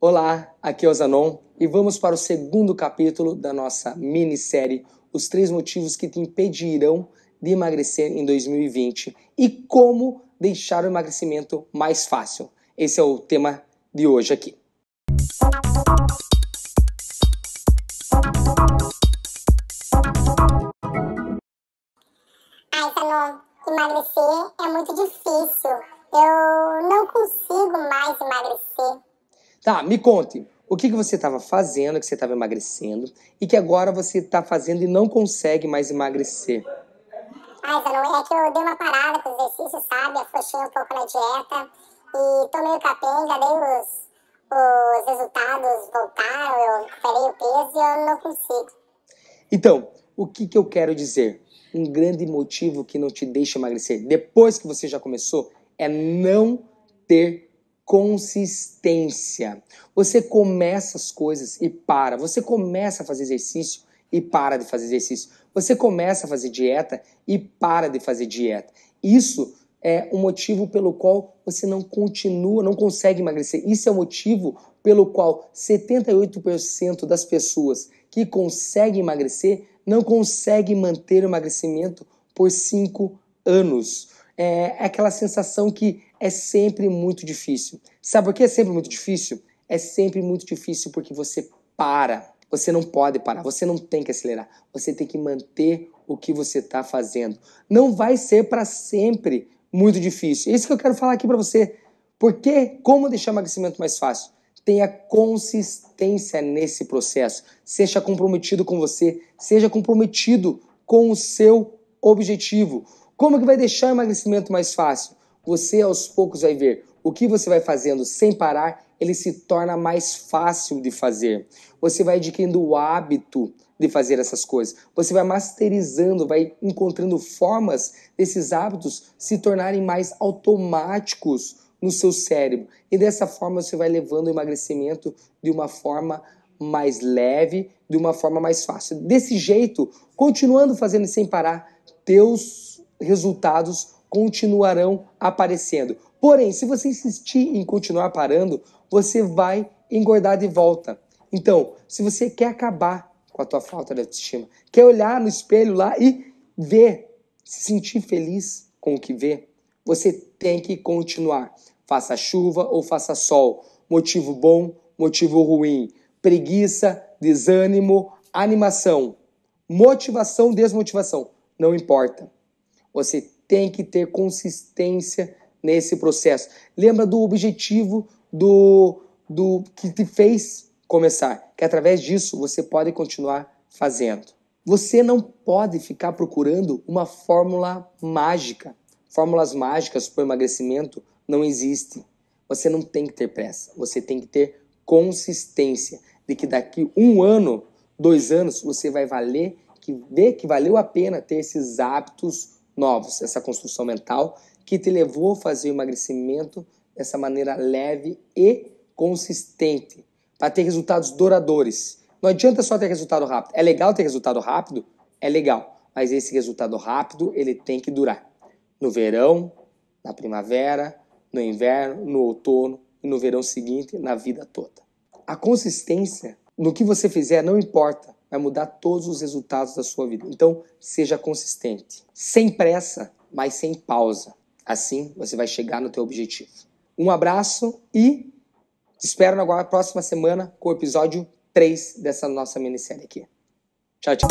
Olá, aqui é o Zanon e vamos para o segundo capítulo da nossa minissérie Os Três Motivos que Te Impedirão de Emagrecer em 2020 e Como Deixar o Emagrecimento Mais Fácil. Esse é o tema de hoje aqui. Ai, Zanon, emagrecer é muito difícil. Eu não consigo mais emagrecer. Tá, me conte. O que, que você estava fazendo, que você estava emagrecendo e que agora você está fazendo e não consegue mais emagrecer? Ah, Zanon, é que eu dei uma parada com os exercícios, sabe? Afrouxei um pouco na dieta e tô meio capenga, dei os, os resultados voltaram, eu recuperei o peso e eu não consigo. Então, o que, que eu quero dizer? Um grande motivo que não te deixa emagrecer depois que você já começou é não ter consistência. Você começa as coisas e para. Você começa a fazer exercício e para de fazer exercício. Você começa a fazer dieta e para de fazer dieta. Isso é o motivo pelo qual você não continua, não consegue emagrecer. Isso é o motivo pelo qual 78% das pessoas que conseguem emagrecer não conseguem manter o emagrecimento por 5 anos. É, é aquela sensação que é sempre muito difícil. Sabe por que é sempre muito difícil? É sempre muito difícil porque você para. Você não pode parar, você não tem que acelerar, você tem que manter o que você está fazendo. Não vai ser para sempre muito difícil. É isso que eu quero falar aqui para você. Porque como deixar o emagrecimento mais fácil? Tenha consistência nesse processo. Seja comprometido com você, seja comprometido com o seu objetivo. Como que vai deixar o emagrecimento mais fácil? Você aos poucos vai ver o que você vai fazendo sem parar, ele se torna mais fácil de fazer. Você vai adquirindo o hábito de fazer essas coisas. Você vai masterizando, vai encontrando formas desses hábitos se tornarem mais automáticos no seu cérebro. E dessa forma você vai levando o emagrecimento de uma forma mais leve, de uma forma mais fácil. Desse jeito, continuando fazendo sem parar, teus resultados continuarão aparecendo. Porém, se você insistir em continuar parando, você vai engordar de volta. Então, se você quer acabar com a tua falta de autoestima, quer olhar no espelho lá e ver, se sentir feliz com o que vê, você tem que continuar. Faça chuva ou faça sol, motivo bom, motivo ruim, preguiça, desânimo, animação, motivação, desmotivação, não importa você tem que ter consistência nesse processo. Lembra do objetivo do, do que te fez começar, que através disso você pode continuar fazendo. Você não pode ficar procurando uma fórmula mágica. Fórmulas mágicas para o emagrecimento não existem. Você não tem que ter pressa, você tem que ter consistência de que daqui um ano, dois anos, você vai valer, que ver que valeu a pena ter esses hábitos novos, essa construção mental que te levou a fazer o emagrecimento dessa maneira leve e consistente, para ter resultados duradores Não adianta só ter resultado rápido. É legal ter resultado rápido? É legal, mas esse resultado rápido, ele tem que durar. No verão, na primavera, no inverno, no outono e no verão seguinte, na vida toda. A consistência no que você fizer não importa vai mudar todos os resultados da sua vida. Então, seja consistente, sem pressa, mas sem pausa. Assim, você vai chegar no teu objetivo. Um abraço e te espero na próxima semana com o episódio 3 dessa nossa minissérie aqui. Tchau, tchau.